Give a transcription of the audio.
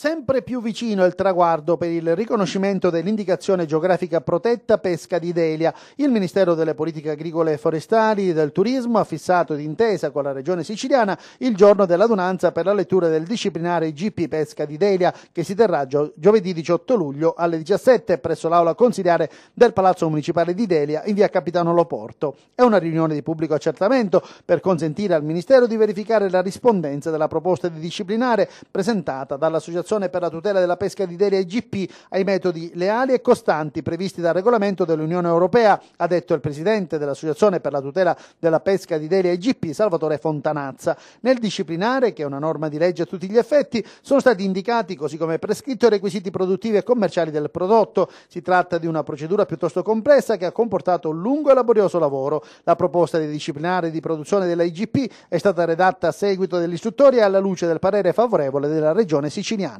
Sempre più vicino il traguardo per il riconoscimento dell'indicazione geografica protetta pesca di Delia. Il Ministero delle Politiche Agricole e Forestali e del Turismo ha fissato d'intesa con la Regione Siciliana il giorno dell'adunanza per la lettura del disciplinare GP Pesca di Delia che si terrà gio giovedì 18 luglio alle 17 presso l'aula consiliare del Palazzo Municipale di Delia in via Capitano Loporto. È una riunione di pubblico accertamento per consentire al Ministero di verificare la rispondenza della proposta di disciplinare presentata dall'Associazione dell'Associazione per la tutela della pesca di Delia IGP ai metodi leali e costanti previsti dal regolamento dell'Unione Europea, ha detto il presidente dell'Associazione per la tutela della pesca di Delia IGP, Salvatore Fontanazza. Nel disciplinare, che è una norma di legge a tutti gli effetti, sono stati indicati, così come prescritto, i requisiti produttivi e commerciali del prodotto. Si tratta di una procedura piuttosto complessa che ha comportato un lungo e laborioso lavoro. La proposta di disciplinare di produzione della IGP è stata redatta a seguito dell'istruttoria alla luce del parere favorevole della Regione siciliana.